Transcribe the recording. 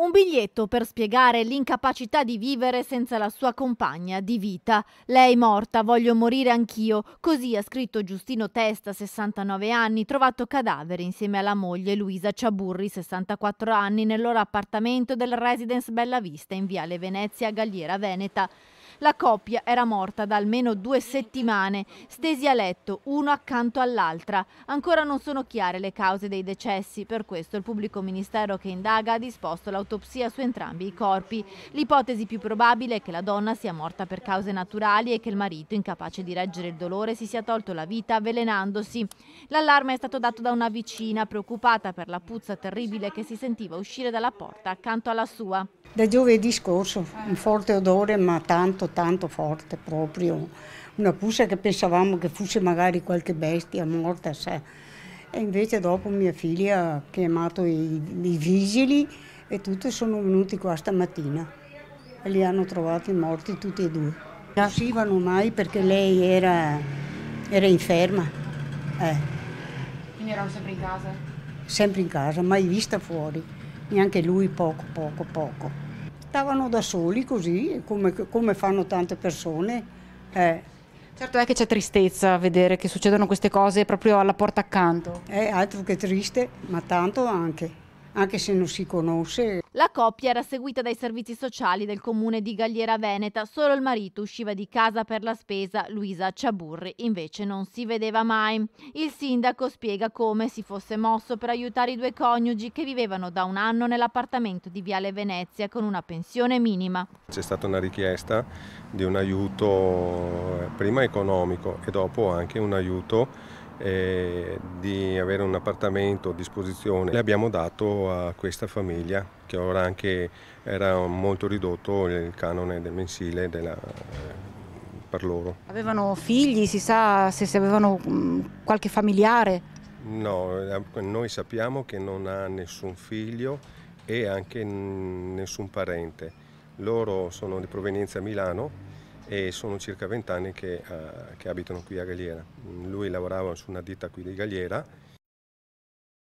Un biglietto per spiegare l'incapacità di vivere senza la sua compagna di vita. Lei morta, voglio morire anch'io. Così ha scritto Giustino Testa, 69 anni, trovato cadavere insieme alla moglie Luisa Ciaburri, 64 anni, nel loro appartamento del Residence Bella Vista in Viale Venezia, Galliera Veneta. La coppia era morta da almeno due settimane, stesi a letto, uno accanto all'altra. Ancora non sono chiare le cause dei decessi, per questo il pubblico ministero che indaga ha disposto l'autopsia su entrambi i corpi. L'ipotesi più probabile è che la donna sia morta per cause naturali e che il marito, incapace di reggere il dolore, si sia tolto la vita avvelenandosi. L'allarme è stato dato da una vicina preoccupata per la puzza terribile che si sentiva uscire dalla porta accanto alla sua. Da giovedì scorso, un forte odore, ma tanto, tanto forte proprio, una puzza che pensavamo che fosse magari qualche bestia morta, Sa. E invece dopo mia figlia ha chiamato i, i vigili e tutti sono venuti qua stamattina e li hanno trovati morti tutti e due. Non uscivano mai perché lei era, era inferma. Eh. Quindi erano sempre in casa? Sempre in casa, mai vista fuori, neanche lui poco, poco, poco stavano da soli così, come, come fanno tante persone. Eh. Certo è che c'è tristezza a vedere che succedono queste cose proprio alla porta accanto. È altro che triste, ma tanto anche anche se non si conosce. La coppia era seguita dai servizi sociali del comune di Galliera Veneta, solo il marito usciva di casa per la spesa, Luisa Ciaburri invece non si vedeva mai. Il sindaco spiega come si fosse mosso per aiutare i due coniugi che vivevano da un anno nell'appartamento di Viale Venezia con una pensione minima. C'è stata una richiesta di un aiuto eh, prima economico e dopo anche un aiuto eh, di avere un appartamento a disposizione. Le abbiamo dato a questa famiglia che ora anche era molto ridotto il canone del mensile della, per loro. Avevano figli, si sa se, avevano mm, qualche familiare? No, eh, noi sappiamo che non ha nessun figlio e anche nessun parente. Loro sono di provenienza Milano e sono circa 20 anni che, eh, che abitano qui a Galliera. Lui lavorava su una ditta qui di Galliera